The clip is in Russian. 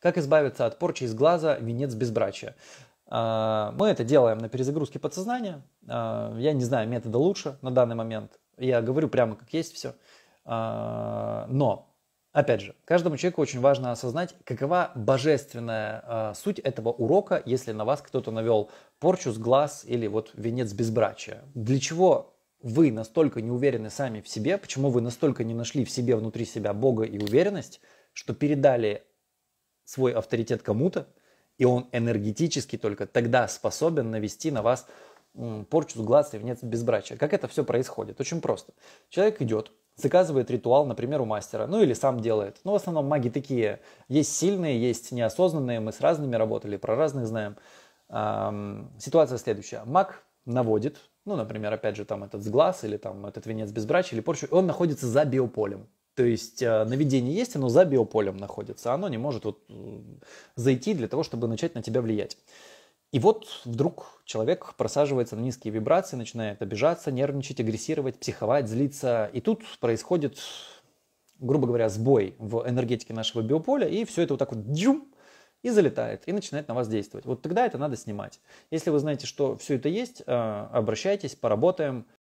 Как избавиться от порчи из глаза, венец безбрачия. А, мы это делаем на перезагрузке подсознания. А, я не знаю метода лучше на данный момент. Я говорю прямо как есть все. А, но, опять же, каждому человеку очень важно осознать, какова божественная суть этого урока, если на вас кто-то навел порчу с глаз или вот венец безбрачия. Для чего вы настолько не уверены сами в себе, почему вы настолько не нашли в себе внутри себя Бога и уверенность, что передали свой авторитет кому-то, и он энергетически только тогда способен навести на вас порчу с глаз и венец безбрачия. Как это все происходит? Очень просто. Человек идет, заказывает ритуал, например, у мастера, ну или сам делает. Но ну, в основном маги такие. Есть сильные, есть неосознанные, мы с разными работали, про разных знаем. Эм, ситуация следующая. Маг наводит, ну, например, опять же, там этот сглаз или там этот венец безбрачия или порчу, и он находится за биополем. То есть э, наведение есть, оно за биополем находится, оно не может вот зайти для того, чтобы начать на тебя влиять. И вот вдруг человек просаживается на низкие вибрации, начинает обижаться, нервничать, агрессировать, психовать, злиться. И тут происходит, грубо говоря, сбой в энергетике нашего биополя, и все это вот так вот дюм, и залетает, и начинает на вас действовать. Вот тогда это надо снимать. Если вы знаете, что все это есть, э, обращайтесь, поработаем,